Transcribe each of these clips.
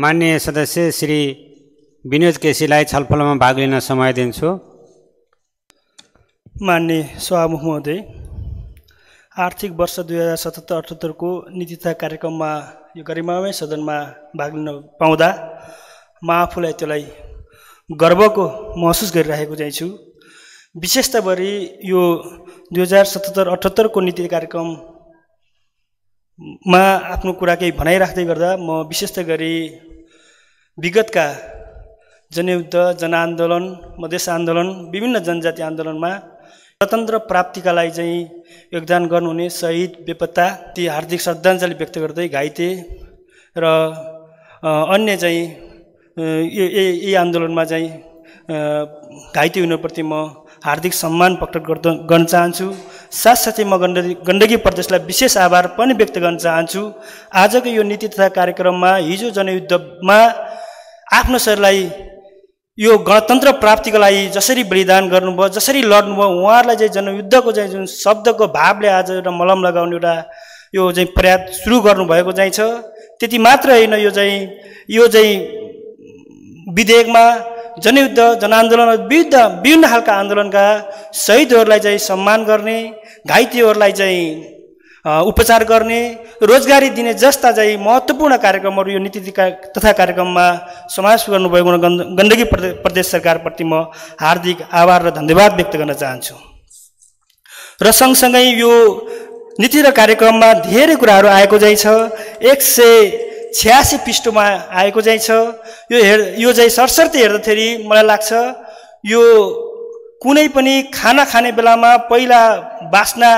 मान्य सदस्य श्री विनोद केसीलाई छलफलमा भाग लिन समय दिन्छु मान्य सभामुख महोदय आर्थिक वर्ष दुई हजार सतहत्तर अठहत्तरको नीति तथा कार्यक्रममा यो गरिमामै सदनमा भाग लिन पाउँदा म आफूलाई त्यसलाई गर्वको महसुस गरिरहेको चाहिँ छु भरि यो दुई हजार सतहत्तर अठहत्तरको नीति कार्यक्रम मा आफ्नो कुरा केही भनाइराख्दै गर्दा म विशेष गरी विगतका जनयुद्ध जनआन्दोलन मधेस आन्दोलन विभिन्न जनजाति आन्दोलनमा स्वतन्त्र प्राप्तिका लागि चाहिँ योगदान गर्नुहुने शहीद बेपत्ता ती हार्दिक श्रद्धाञ्जली व्यक्त गर्दै घाइते र अन्य चाहिँ यही आन्दोलनमा चाहिँ घाइते हुनुप्रति म हार्दिक सम्मान प्रकट गर्द गर्न चाहन्छु साथसाथै म गण्डकी गण्डकी प्रदेशलाई विशेष आभार पनि व्यक्त गर्न चाहन्छु आजको यो नीति तथा कार्यक्रममा हिजो जनयुद्धमा आफ्नो सरलाई यो गणतन्त्र प्राप्तिको लागि जसरी बलिदान गर्नुभयो जसरी लड्नुभयो उहाँहरूलाई चाहिँ जनयुद्धको चाहिँ जुन शब्दको भावले आज एउटा मलम लगाउने एउटा यो चाहिँ प्रयास सुरु गर्नुभएको चाहिँ छ त्यति मात्र होइन यो चाहिँ यो चाहिँ विधेयकमा जनयुद्ध जनआन्दोलन विरुद्ध विभिन्न खालका आन्दोलनका शहीदहरूलाई चाहिँ सम्मान गर्ने घाइतेहरूलाई चाहिँ उपचार गर्ने रोजगारी दिने जस्ता चाहिँ महत्त्वपूर्ण कार्यक्रमहरू यो नीति तथा कार्यक्रममा समावेश गर्नुभएको गन्द गण्डकी प्रदेश सरकारप्रति म हार्दिक आभार र धन्यवाद व्यक्त गर्न चाहन्छु र सँगसँगै यो नीति र कार्यक्रममा धेरै कुराहरू आएको चाहिँ छ एक सय छ्यासी पृष्ठमा आएको चाहिँ छ यो हेर यो चाहिँ सरसर्ती हेर्दाखेरि मलाई लाग्छ यो कुनै पनि खाना खाने बेलामा पहिला बास्ना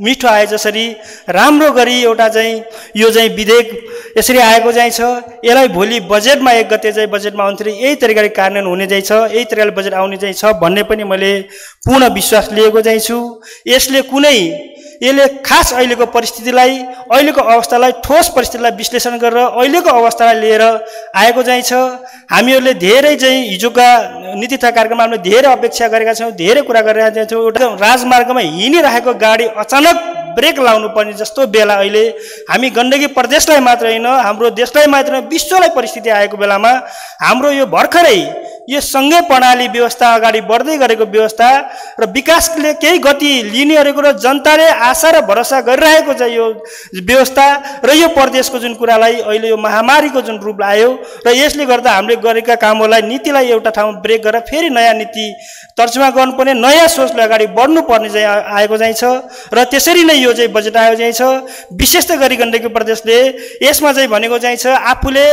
मिठो आए जसरी राम्रो गरी एउटा चाहिँ यो चाहिँ विधेयक यसरी आएको चाहिँ छ यसलाई भोलि बजेटमा एक गते चाहिँ बजेटमा आउँथ्यो यही तरिकाले कार्यान्वयन हुने चाहिँ छ यही तरिकाले बजेट आउने चाहिँ छ भन्ने पनि मैले पूर्ण विश्वास लिएको चाहिँ छु यसले कुनै यसले खास अहिलेको परिस्थितिलाई अहिलेको अवस्थालाई ठोस परिस्थितिलाई विश्लेषण गरेर अहिलेको अवस्थालाई लिएर आएको चाहिँ छ हामीहरूले धेरै चाहिँ हिजोका नीति तथा कार्यक्रममा हामीले धेरै अपेक्षा गरेका छौँ धेरै कुरा गरिरहेका छौँ एउटा राजमार्गमा हिँडिरहेको गाडी अचानक ब्रेक लाउनु पर्ने जस्तो बेला अहिले हामी गण्डकी प्रदेशलाई मात्र होइन हाम्रो देशलाई मात्र विश्वलाई परिस्थिति आएको बेलामा हाम्रो यो भर्खरै यो सङ्घीय प्रणाली व्यवस्था अगाडि बढ्दै गरेको व्यवस्था र विकासले केही गति लिने गरेको र जनताले आशा र भरोसा गरिरहेको छ यो व्यवस्था र यो प्रदेशको जुन कुरालाई अहिले यो महामारीको जुन रूप आयो र यसले गर्दा हामीले गरेका कामहरूलाई नीतिलाई एउटा ठाउँमा ब्रेक गरेर फेरि नयाँ नीति तर्जुमा गर्नुपर्ने नयाँ सोचले अगाडि बढ्नुपर्ने चाहिँ आएको चाहिँ छ र त्यसरी नै यो चाहिँ बजेट आयो चाहिँ छ त गरी गण्डकी प्रदेशले यसमा चाहिँ भनेको चाहिँ छ आफूले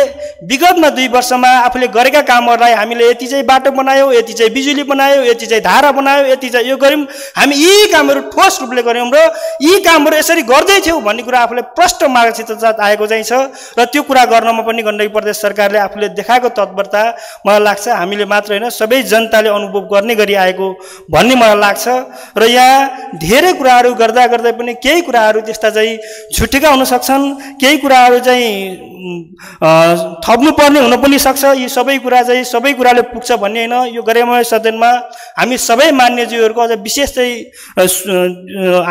विगतमा दुई वर्षमा आफूले गरेका कामहरूलाई हामीले यति यति चाहिँ बाटो बनायो यति चाहिँ बिजुली बनायो यति चाहिँ धारा बनायो यति चाहिँ यो गऱ्यौँ हामी यी कामहरू ठोस रूपले गऱ्यौँ र यी कामहरू यसरी गर्दै गर्दैथ्यौँ भन्ने कुरा आफूले प्रष्ट मार्गसित आएको चाहिँ छ र त्यो कुरा गर्नमा पनि गण्डकी प्रदेश सरकारले आफूले देखाएको तत्परता मलाई लाग्छ हामीले मात्र होइन सबै जनताले अनुभव गर्ने गरी आएको भन्ने मलाई लाग्छ र यहाँ धेरै कुराहरू गर्दा गर्दै पनि केही कुराहरू त्यस्ता चाहिँ छुटेका सक्छन् केही कुराहरू चाहिँ थप्नुपर्ने हुन पनि सक्छ यी सबै कुरा चाहिँ सबै कुराले पुग्छ भन्ने होइन यो गरेमय सदनमा हामी सबै मान्यजीवहरूको अझ विशेष चाहिँ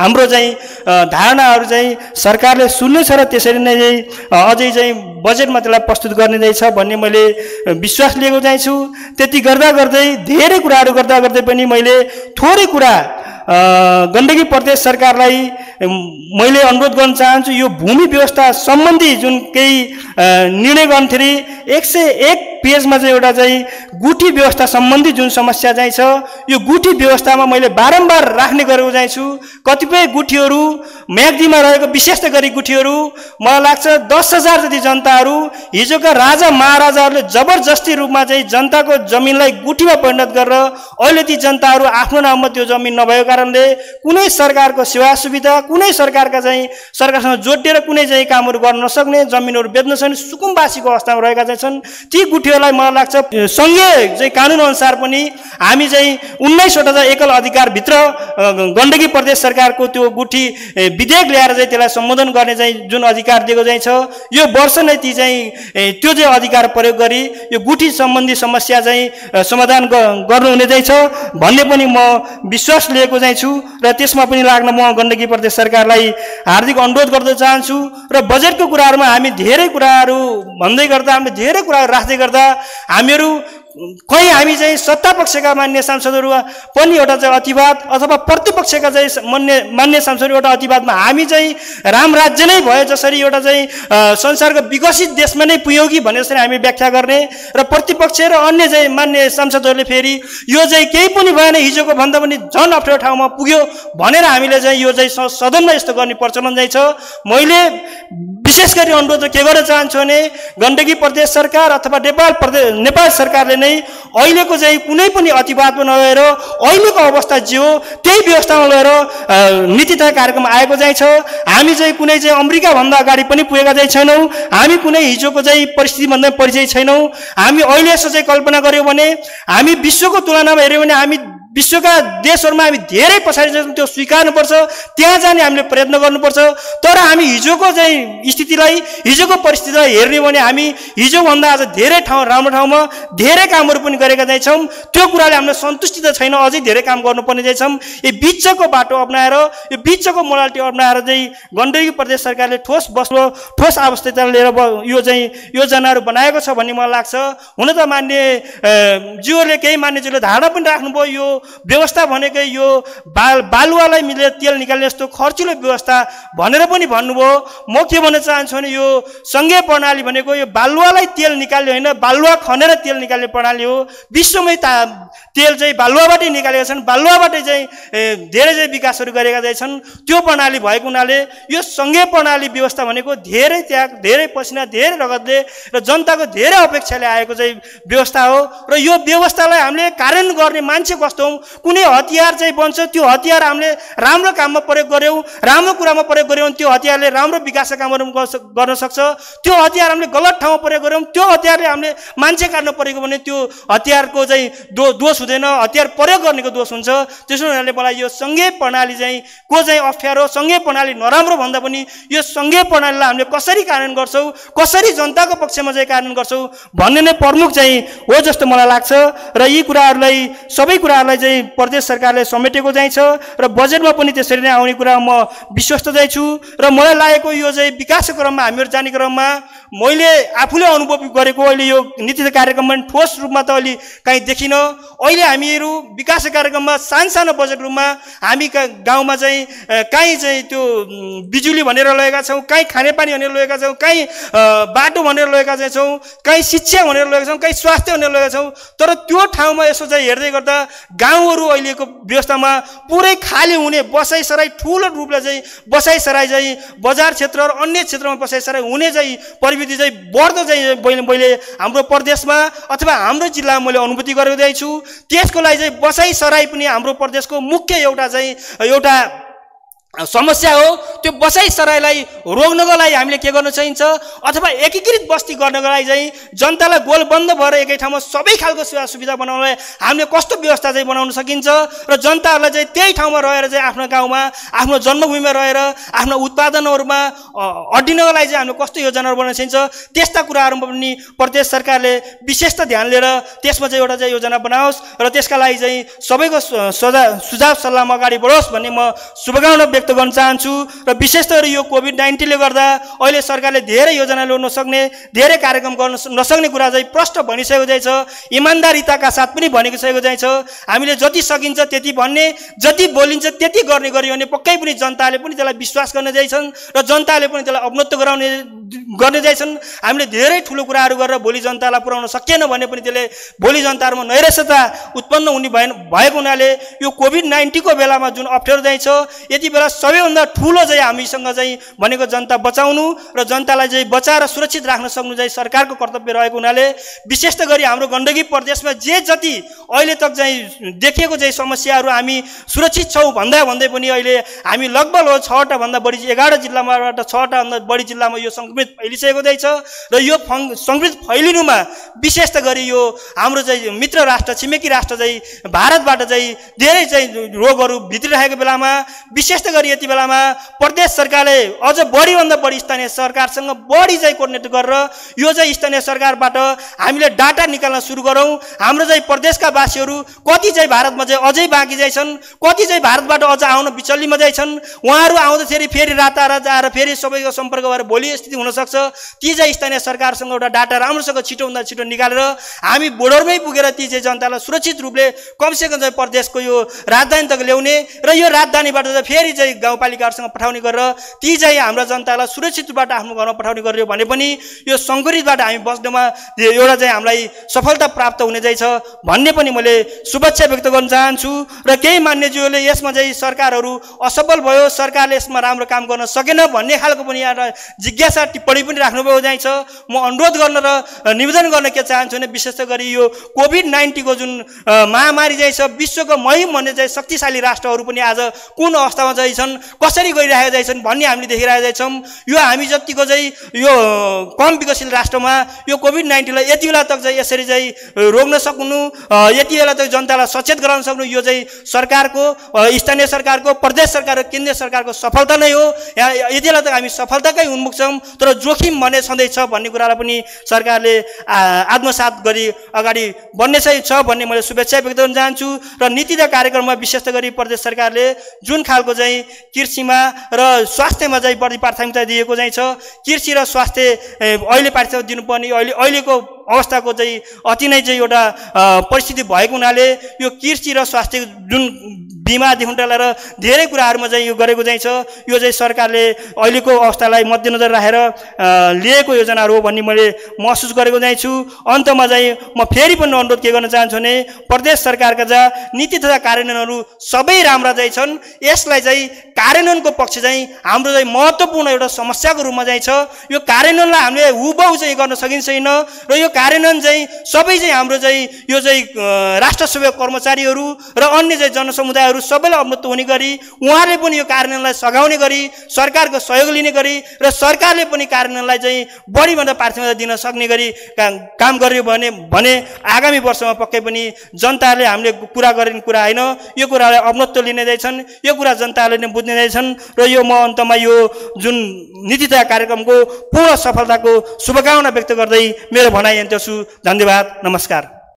हाम्रो चाहिँ धारणाहरू चाहिँ सरकारले छ र त्यसरी नै अझै चाहिँ बजेटमा त्यसलाई प्रस्तुत गर्ने रहेछ भन्ने मैले विश्वास लिएको चाहिँ छु त्यति गर्दा गर्दै धेरै कुराहरू गर्दा गर्दै पनि मैले थोरै कुरा गण्डकी प्रदेश सरकारलाई मैले अनुरोध गर्न चाहन्छु यो भूमि व्यवस्था सम्बन्धी जुन केही निर्णय गर्नुखेरि एक सय एक पेजमा चाहिँ एउटा चाहिँ गुठी व्यवस्था सम्बन्धी जुन समस्या चाहिँ छ यो गुठी व्यवस्थामा मैले बारम्बार राख्ने गरेको चाहिँ छु कतिपय गुठीहरू म्याग्दीमा रहेको विशेष गरी गुठीहरू मलाई लाग्छ दस हजार जति जनताहरू हिजोका राजा महाराजाहरूले जबरजस्ती रूपमा चाहिँ जनताको जमिनलाई गुठीमा परिणत गरेर अहिले ती जनताहरू आफ्नो नाममा त्यो जमिन नभएको कारणले कुनै सरकारको सेवा सुविधा कुनै सरकारका चाहिँ सरकारसँग जोडिएर कुनै चाहिँ कामहरू गर्न नसक्ने जमिनहरू बेच्न सक्ने सुकुमवासीको अवस्थामा रहेका चाहिँ छन् ती गुठीहरूलाई मलाई लाग्छ सङ्घीय चाहिँ कानुनअनुसार पनि हामी चाहिँ उन्नाइसवटा चाहिँ एकल अधिकारभित्र गण्डकी प्रदेश सरकारको त्यो गुठी विधेयक ल्याएर चाहिँ त्यसलाई सम्बोधन गर्ने चाहिँ जुन अधिकार दिएको चाहिँ छ यो वर्ष नै ती चाहिँ त्यो चाहिँ अधिकार प्रयोग गरी यो गुठी सम्बन्धी समस्या चाहिँ समाधान गर्नुहुने चाहिँ छ भन्ने पनि म विश्वास लिएको चाहिँ छु र त्यसमा पनि लाग्न म गण्डकी प्रदेश सरकारलाई हार्दिक अनुरोध गर्न चाहन्छु र बजेटको कुराहरूमा हामी धेरै कुराहरू भन्दै गर्दा हामीले धेरै कुराहरू राख्दै गर्दा हामीहरू खै हामी चाहिँ सत्ता पक्षका मान्य सांसदहरू पनि एउटा चाहिँ अतिवाद अथवा प्रतिपक्षका चाहिँ मान्य मान्य सांसदहरू एउटा अतिवादमा हामी चाहिँ राम राज्य नै भयो जसरी एउटा चाहिँ संसारको विकसित देशमा नै पुग्यो कि भने जसरी हामी व्याख्या गर्ने र प्रतिपक्ष र अन्य चाहिँ मान्य सांसदहरूले फेरि यो चाहिँ केही पनि भएन हिजोको भन्दा पनि झन् अप्ठ्यारो ठाउँमा पुग्यो भनेर हामीले चाहिँ यो चाहिँ सदनमा यस्तो गर्ने प्रचलन चाहिँ छ मैले विशेष गरी अनुरोध के गर्न चाहन्छु भने गण्डकी प्रदेश सरकार अथवा नेपाल प्रदेश नेपाल सरकारले नै अहिलेको चाहिँ कुनै पनि अतिवादमा नरहेर अहिलेको अवस्था जे हो त्यही व्यवस्थामा लगेर नीति तथा कार्यक्रम आएको चाहिँ छ हामी चाहिँ कुनै चाहिँ अमेरिकाभन्दा अगाडि पनि पुगेका चाहिँ छैनौँ हामी कुनै हिजोको चाहिँ परिस्थितिभन्दा परिचय छैनौँ हामी अहिले यसो चाहिँ कल्पना गऱ्यौँ भने हामी विश्वको तुलनामा हेऱ्यौँ भने हामी विश्वका देशहरूमा हामी धेरै पछाडि जान्छौँ त्यो स्वीकार्नुपर्छ त्यहाँ जाने हामीले प्रयत्न गर्नुपर्छ तर हामी हिजोको चाहिँ स्थितिलाई हिजोको परिस्थितिलाई हेर्ने भने हामी हिजोभन्दा आज धेरै ठाउँ राम्रो ठाउँमा धेरै कामहरू पनि गरेका जाँदैछौँ त्यो कुराले हामीलाई सन्तुष्टि त छैन अझै धेरै काम गर्नुपर्ने छैछौँ यो बिचको बाटो अप्नाएर यो बिचको मोडालिटी अप्नाएर चाहिँ गण्डकी प्रदेश सरकारले ठोस बस्नु ठोस आवश्यकता लिएर यो चाहिँ योजनाहरू बनाएको छ भन्ने मलाई लाग्छ हुन त मान्ने जिउहरूले केही मान्यज्यूले धारणा पनि राख्नुभयो यो व्यवस्था भनेकै यो बाल बालुवालाई मिलेर तेल निकाल्ने यस्तो खर्चिलो व्यवस्था भनेर पनि भन्नुभयो म के भन्न चाहन्छु भने यो सङ्घीय प्रणाली भनेको यो बालुवालाई तेल निकाल्ने होइन बालुवा खनेर तेल निकाल्ने प्रणाली हो विश्वमै ता तेल चाहिँ बालुवाबाटै निकालेका छन् बालुवाबाटै चाहिँ धेरै चाहिँ विकासहरू गरेका रहेछन् त्यो प्रणाली भएको हुनाले यो सङ्घीय प्रणाली व्यवस्था भनेको धेरै त्याग धेरै पसिना धेरै रगतले र जनताको धेरै अपेक्षाले आएको चाहिँ व्यवस्था हो र यो व्यवस्थालाई हामीले कारण गर्ने मान्छे कस्तो हो गर्छौँ कुनै हतियार चाहिँ बन्छ त्यो हतियार हामीले राम्रो काममा प्रयोग गऱ्यौँ राम्रो कुरामा प्रयोग गऱ्यौँ त्यो हतियारले राम्रो विकासका कामहरू गर्न सक्छ त्यो हतियार हामीले गलत ठाउँमा प्रयोग गऱ्यौँ त्यो हतियारले हामीले मान्छे काट्न परेको भने त्यो हतियारको चाहिँ दो दोष हुँदैन हतियार प्रयोग गर्नेको दोष हुन्छ त्यसो हुनाले मलाई यो सङ्घीय प्रणाली चाहिँ को चाहिँ अप्ठ्यारो सङ्घीय प्रणाली नराम्रो भन्दा पनि यो सङ्घीय प्रणालीलाई हामीले कसरी कार्यान्वयन गर्छौँ कसरी जनताको पक्षमा चाहिँ कार्यान्वयन गर्छौँ भन्ने नै प्रमुख चाहिँ हो जस्तो मलाई लाग्छ र यी कुराहरूलाई सबै कुराहरूलाई चाहिँ प्रदेश सरकारले समेटेको छ र बजेटमा पनि त्यसरी नै आउने कुरा म विश्वस्त चाहिँ छु र मलाई लागेको यो चाहिँ विकासको क्रममा हामीहरू जाने क्रममा मैले आफूले अनुभव गरेको अहिले यो नीति कार्यक्रममा ठोस रूपमा त अहिले काहीँ देखिनँ अहिले हामीहरू विकास कार्यक्रममा सानो सानो बजेट रूपमा हामी गाउँमा चाहिँ काहीँ चाहिँ त्यो बिजुली भनेर लगेका छौँ काहीँ खानेपानी भनेर लगेका छौँ काहीँ बाटो भनेर लगेका चाहिँ छौँ काहीँ शिक्षा भनेर लगेका छौँ काहीँ स्वास्थ्य भनेर लगेका छौँ तर त्यो ठाउँमा यसो चाहिँ हेर्दै गर्दा गाउँहरू अहिलेको व्यवस्थामा पुरै खाली हुने बसाइसराई ठुलो रूपले चाहिँ बसाइसराई चाहिँ बजार क्षेत्र र अन्य क्षेत्रमा बसाइसराई हुने चाहिँ परिवेश अनुभूति चाहिँ बढ्दो चाहिँ मैले मैले हाम्रो प्रदेशमा अथवा हाम्रो जिल्लामा मैले अनुभूति गरिँदैछु त्यसको लागि चाहिँ बसाइ सराई पनि हाम्रो प्रदेशको मुख्य एउटा चाहिँ एउटा समस्या हो त्यो सराईलाई रोक्नको लागि हामीले के गर्न चाहिन्छ अथवा एकीकृत बस्ती गर्नको लागि चाहिँ जनतालाई गोलबन्द भएर एकै ठाउँमा सबै खालको सेवा सुविधा बनाउनलाई हामीले कस्तो व्यवस्था चाहिँ बनाउन सकिन्छ र जनताहरूलाई चाहिँ त्यही ठाउँमा रहेर चाहिँ आफ्नो गाउँमा आफ्नो जन्मभूमिमा रहेर आफ्नो उत्पादनहरूमा अड्डिनको लागि चाहिँ हामीले कस्तो योजनाहरू बनाउन सकिन्छ त्यस्ता कुराहरूमा पनि प्रदेश सरकारले विशेष त ध्यान लिएर त्यसमा चाहिँ एउटा चाहिँ योजना बनाओस् र त्यसका लागि चाहिँ सबैको सजा सुझाव सल्लाहमा अगाडि बढोस् भन्ने म शुभकामना व्यक्त व्यक्त गर्न चाहन्छु र विशेष गरी यो कोभिड नाइन्टिनले गर्दा अहिले सरकारले धेरै योजना ल्याउन सक्ने धेरै कार्यक्रम गर्न नसक्ने कुरा चाहिँ प्रष्ट भनिसकेको जाइन्छ इमान्दारिताका साथ पनि भनेको सकेको जाइन्छ हामीले जति सकिन्छ त्यति भन्ने जति बोलिन्छ त्यति गर्ने गरियो भने पक्कै पनि जनताले पनि त्यसलाई विश्वास गर्न जाइन्छन् र जनताले पनि त्यसलाई अवनत्व गराउने गर्ने जाइछन् हामीले धेरै ठुलो कुराहरू गरेर भोलि जनतालाई पुर्याउन सकिएन भने पनि त्यसले भोलि जनताहरूमा नैरसता उत्पन्न हुने भए भएको हुनाले यो कोभिड नाइन्टिनको बेलामा जुन अप्ठ्यारो चाहिँ छ यति बेला सबैभन्दा ठुलो चाहिँ हामीसँग चाहिँ भनेको जनता बचाउनु र जनतालाई चाहिँ बचाएर सुरक्षित राख्न सक्नु चाहिँ सरकारको कर्तव्य रहेको हुनाले विशेष त गरी हाम्रो गण्डकी प्रदेशमा जे जति अहिले तक चाहिँ देखिएको चाहिँ समस्याहरू हामी सुरक्षित छौँ भन्दा भन्दै पनि अहिले हामी लगभग भन्दा बढी एघार जिल्लामाबाट भन्दा बढी जिल्लामा यो सङ्क्रमित सङ्कृत फैलिसकेको रहेछ र यो फङ सङ्कृत फैलिनुमा विशेष त गरी यो हाम्रो चाहिँ मित्र राष्ट्र छिमेकी राष्ट्र चाहिँ भारतबाट चाहिँ धेरै चाहिँ रोगहरू भित्रिरहेको बेलामा विशेष त गरी यति बेलामा प्रदेश सरकारले अझ बढीभन्दा बढी स्थानीय सरकारसँग बढी चाहिँ कोर्डिनेट गरेर यो चाहिँ स्थानीय सरकारबाट हामीले डाटा निकाल्न सुरु गरौँ हाम्रो चाहिँ प्रदेशका वासीहरू कति चाहिँ भारतमा चाहिँ अझै बाँकी जाइछन् कति चाहिँ भारतबाट अझ आउन बिचल्लीमा जाइछन् उहाँहरू आउँदाखेरि फेरि रातारात आएर फेरि सबैको सम्पर्क भएर भोलि स्थिति हुन हुनसक्छ ती चाहिँ स्थानीय सरकारसँग एउटा डाटा राम्रोसँग छिटोभन्दा छिटो निकालेर हामी बोर्डरमै पुगेर ती चाहिँ जनतालाई सुरक्षित रूपले कमसेकम चाहिँ प्रदेशको यो राजधानी तक ल्याउने र यो राजधानीबाट चाहिँ फेरि चाहिँ गाउँपालिकाहरूसँग पठाउने गरेर ती चाहिँ हाम्रा जनतालाई सुरक्षित रूपबाट आफ्नो घरमा पठाउने गरियो भने पनि यो सङ्कुरितबाट हामी बस्नमा एउटा चाहिँ हामीलाई सफलता प्राप्त हुने छ भन्ने पनि मैले शुभेच्छा व्यक्त गर्न चाहन्छु र केही मान्यज्यूले यसमा चाहिँ सरकारहरू असफल भयो सरकारले यसमा राम्रो काम गर्न सकेन भन्ने खालको पनि एउटा जिज्ञासा टिप्पणी पनि राख्नुभयो छ म अनुरोध गर्न र निवेदन गर्न के चाहन्छु भने विशेष गरी यो कोभिड नाइन्टिनको जुन महामारी चाहिँ छ विश्वको महिम भन्ने चाहिँ शक्तिशाली राष्ट्रहरू पनि आज कुन अवस्थामा चाहिँ छन् कसरी गरिरहेका जाइछन् भन्ने हामीले देखिरहेका छौँ यो हामी जतिको चाहिँ यो कम विकसित राष्ट्रमा यो कोभिड नाइन्टिनलाई यति बेला तक चाहिँ यसरी चाहिँ रोक्न सक्नु यति बेला तक जनतालाई सचेत गराउन सक्नु यो चाहिँ सरकारको स्थानीय सरकारको प्रदेश सरकार र केन्द्रीय सरकारको सफलता नै हो यहाँ यति बेला तक हामी सफलताकै उन्मुख छौँ तर जोखिम भने छँदैछ भन्ने कुरालाई पनि सरकारले आत्मसात गरी अगाडि बढ्ने चाहिँ छ भन्ने मैले शुभेच्छा व्यक्त गर्न चाहन्छु र नीति र कार्यक्रममा विशेष गरी प्रदेश सरकारले जुन खालको चाहिँ कृषिमा र स्वास्थ्यमा चाहिँ बढी प्राथमिकता दिएको चाहिँ छ कृषि र स्वास्थ्य अहिले प्राथमिकता दिनुपर्ने अहिले अहिलेको अवस्थाको चाहिँ अति नै चाहिँ एउटा परिस्थिति भएको हुनाले यो कृषि र स्वास्थ्य जुन बिमादेखि लिएर धेरै कुराहरूमा चाहिँ यो गरेको चाहिँ छ यो चाहिँ सरकारले अहिलेको अवस्थालाई मध्यनजर राखेर लिएको योजनाहरू हो भन्ने मैले महसुस गरेको चाहिँ छु अन्तमा चाहिँ म फेरि पनि अनुरोध के गर्न चाहन्छु भने प्रदेश सरकारका जहाँ नीति तथा कार्यान्वयनहरू सबै राम्रा चाहिँ छन् यसलाई चाहिँ कार्यान्वयनको पक्ष चाहिँ हाम्रो चाहिँ महत्त्वपूर्ण एउटा समस्याको रूपमा चाहिँ छ यो कार्यान्वयनलाई हामीले हुबहु चाहिँ गर्न सकिन्छ र यो कार्यान्वयन चाहिँ सबै चाहिँ हाम्रो चाहिँ यो चाहिँ राष्ट्र सेवा कर्मचारीहरू र अन्य चाहिँ जनसमुदायहरू सबैलाई अवनत्व हुने गरी उहाँले पनि यो कार्यान्वयनलाई सघाउने गरी सरकारको सहयोग लिने गरी र सरकारले पनि कार्यान्वयनलाई चाहिँ बढीभन्दा प्राथमिकता दिन सक्ने गरी काम गर्यो भने भने आगामी वर्षमा पक्कै पनि जनताले हामीले कुरा गरेन कुरा होइन यो कुरालाई अवनत्व लिने रहेछन् यो कुरा जनताले नै बुझ्ने रहेछन् र यो म अन्तमा यो जुन नीति तथा कार्यक्रमको पूर्ण सफलताको शुभकामना व्यक्त गर्दै मेरो भनाइ यहाँसु धन्यवाद नमस्कार